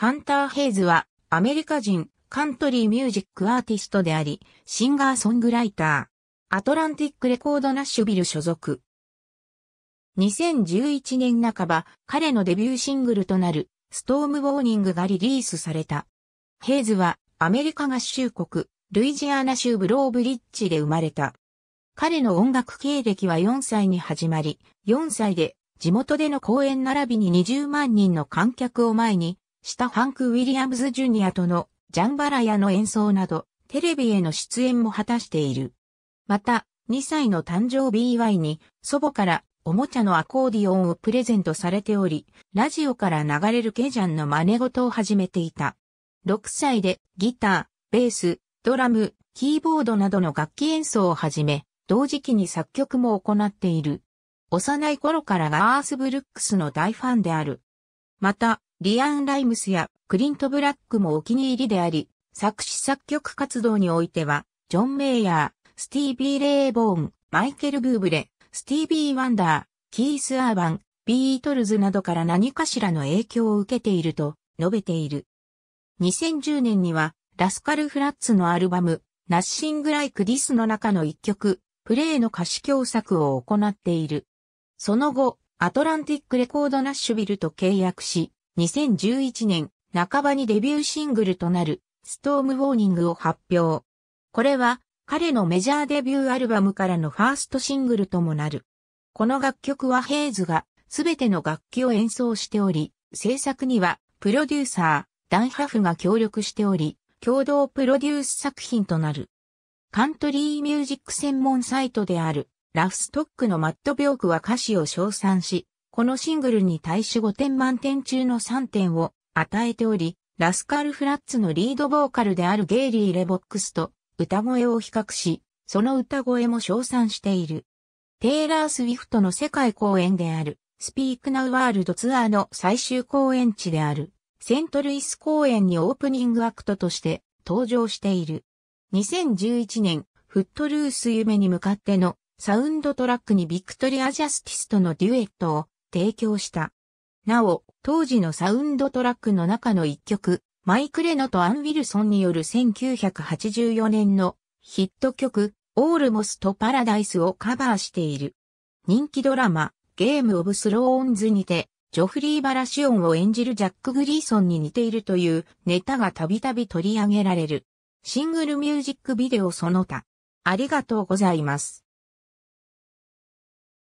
ハンター・ヘイズは、アメリカ人、カントリーミュージックアーティストであり、シンガーソングライター。アトランティックレコードナッシュビル所属。2011年半ば、彼のデビューシングルとなる、ストームウォーニングがリリースされた。ヘイズは、アメリカ合衆国、ルイジアナ州ブローブリッジで生まれた。彼の音楽経歴は4歳に始まり、4歳で地元での公演並びに20万人の観客を前にしたハンク・ウィリアムズ・ジュニアとのジャンバラヤの演奏など、テレビへの出演も果たしている。また、2歳の誕生日祝いに、祖母からおもちゃのアコーディオンをプレゼントされており、ラジオから流れるケジャンの真似事を始めていた。6歳でギター、ベース、ドラム、キーボードなどの楽器演奏を始め、同時期に作曲も行っている。幼い頃からガース・ブルックスの大ファンである。また、リアン・ライムスやクリント・ブラックもお気に入りであり、作詞作曲活動においては、ジョン・メイヤー、スティービー・レイボーン、マイケル・ブーブレ、スティービー・ワンダー、キース・アーバン、ビートルズなどから何かしらの影響を受けていると述べている。2010年には、ラスカル・フラッツのアルバム、ナッシング・ライク・ディスの中の一曲、プレイの歌詞共作を行っている。その後、アトランティック・レコード・ナッシュビルと契約し、2011年半ばにデビューシングルとなるストームウォーニングを発表。これは彼のメジャーデビューアルバムからのファーストシングルともなる。この楽曲はヘイズがすべての楽器を演奏しており、制作にはプロデューサー、ダンハフが協力しており、共同プロデュース作品となる。カントリーミュージック専門サイトであるラフストックのマット・ビョークは歌詞を称賛し、このシングルに対し5点満点中の3点を与えており、ラスカルフラッツのリードボーカルであるゲイリー・レボックスと歌声を比較し、その歌声も称賛している。テイラー・スウィフトの世界公演である、スピーク・ナウ・ワールドツアーの最終公演地である、セントルイス公演にオープニングアクトとして登場している。2011年、フットルース夢に向かってのサウンドトラックにビクトリア・ジャスティスとのデュエットを提供した。なお、当時のサウンドトラックの中の一曲、マイク・レノとアン・ウィルソンによる1984年のヒット曲、オールモスとパラダイスをカバーしている。人気ドラマ、ゲーム・オブ・スローンズにて、ジョフリー・バラシオンを演じるジャック・グリーソンに似ているというネタがたびたび取り上げられる。シングルミュージックビデオその他。ありがとうございます。